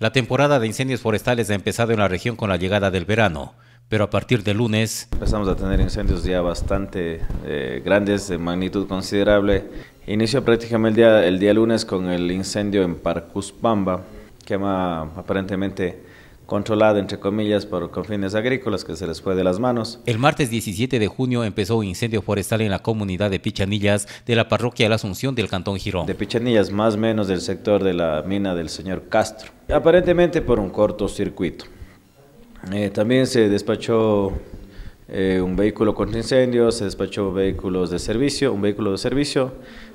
La temporada de incendios forestales ha empezado en la región con la llegada del verano, pero a partir de lunes... Empezamos a tener incendios ya bastante eh, grandes, de magnitud considerable. Inicio prácticamente el día, el día lunes con el incendio en Parcuspamba, quema aparentemente controlada, entre comillas, por confines agrícolas que se les fue de las manos. El martes 17 de junio empezó un incendio forestal en la comunidad de Pichanillas de la parroquia de la Asunción del Cantón Girón. De Pichanillas, más o menos del sector de la mina del señor Castro, aparentemente por un cortocircuito. Eh, también se despachó eh, un vehículo contra incendios, se despachó vehículos de servicio, un vehículo de servicio,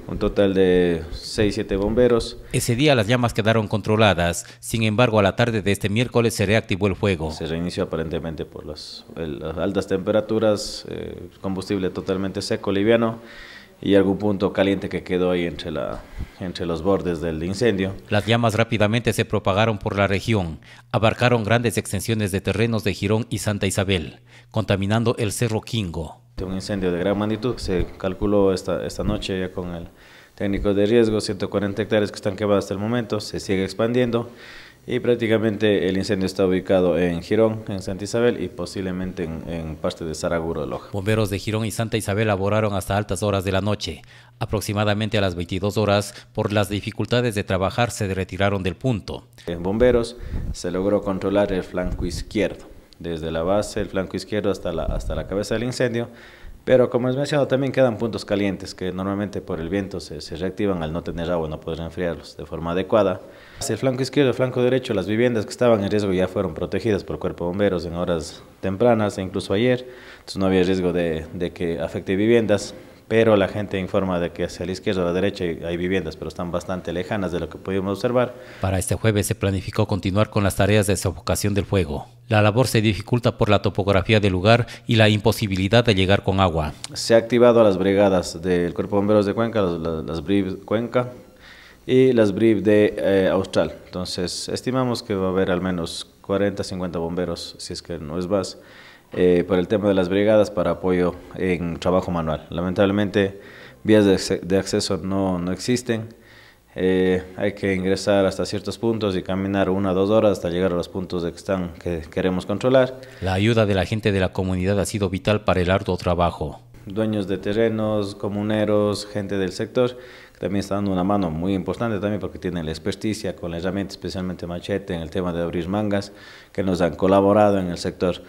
un total de 6-7 bomberos. Ese día las llamas quedaron controladas, sin embargo a la tarde de este miércoles se reactivó el fuego. Se reinició aparentemente por las, altas temperaturas, eh, combustible totalmente seco, liviano y algún punto caliente que quedó ahí entre, la, entre los bordes del incendio. Las llamas rápidamente se propagaron por la región, abarcaron grandes extensiones de terrenos de Girón y Santa Isabel, contaminando el Cerro Quingo. Un incendio de gran magnitud se calculó esta, esta noche ya con el técnico de riesgo, 140 hectáreas que están quemadas hasta el momento, se sigue expandiendo. Y prácticamente el incendio está ubicado en Girón, en Santa Isabel y posiblemente en, parte de Saraguro de Loja. Bomberos de Girón y Santa Isabel laboraron hasta altas horas de la noche. Aproximadamente a las 22 horas, por las dificultades de trabajar, se retiraron del punto. En bomberos se logró controlar el flanco izquierdo, desde la base, el flanco izquierdo hasta la, hasta la cabeza del incendio pero como es mencionado, también quedan puntos calientes que normalmente por el viento se, reactivan al no tener agua, no poder enfriarlos de forma adecuada. Hacia el flanco izquierdo y el flanco derecho, las viviendas que estaban en riesgo ya fueron protegidas por cuerpo bomberos en horas tempranas e incluso ayer. Entonces no había riesgo de, de que afecte viviendas, pero la gente informa de que hacia la izquierda o la derecha hay viviendas, pero están bastante lejanas de lo que pudimos observar. Para este jueves se planificó continuar con las tareas de sofocación del fuego. La labor se dificulta por la topografía del lugar y la imposibilidad de llegar con agua. Se ha activado a las brigadas del Cuerpo de Bomberos de Cuenca, las, las Cuenca y las BRIV de eh, Austral. Entonces, estimamos que va a haber al menos 40, 50 bomberos, si es que no es más, eh, por el tema de las brigadas para apoyo en trabajo manual. Lamentablemente, vías de, de acceso no, no existen eh, hay que ingresar hasta ciertos puntos y caminar una o dos horas hasta llegar a los puntos que, están, que queremos controlar. La ayuda de la gente de la comunidad ha sido vital para el arduo trabajo. Dueños de terrenos, comuneros, gente del sector, que también está dando una mano muy importante también porque tienen la experticia con la herramienta, especialmente machete, en el tema de abrir mangas, que nos han colaborado en el sector.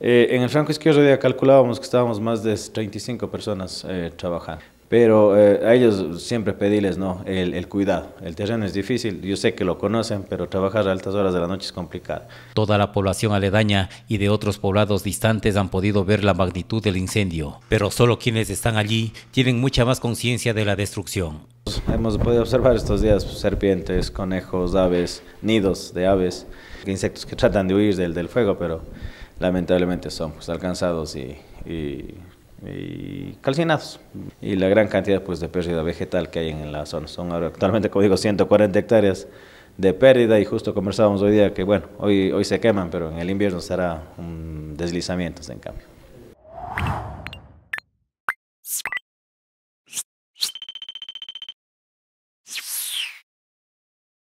Eh, en el franco izquierdo día calculábamos que estábamos más de 35 personas eh, trabajando. Pero eh, a ellos siempre pedirles ¿no? El, cuidado. El terreno es difícil, yo sé que lo conocen, pero trabajar a altas horas de la noche es complicado. Toda la población aledaña y de otros poblados distantes han podido ver la magnitud del incendio, pero solo quienes están allí tienen mucha más conciencia de la destrucción. Hemos podido observar estos días serpientes, conejos, aves, nidos de aves, insectos que tratan de huir del, del fuego, pero lamentablemente son pues, alcanzados y, y y calcinados. Y la gran cantidad pues, de pérdida vegetal que hay en la zona. Son ahora actualmente, como digo, 140 hectáreas de pérdida y justo conversábamos hoy día que, bueno, hoy, hoy se queman, pero en el invierno será un deslizamiento, en cambio.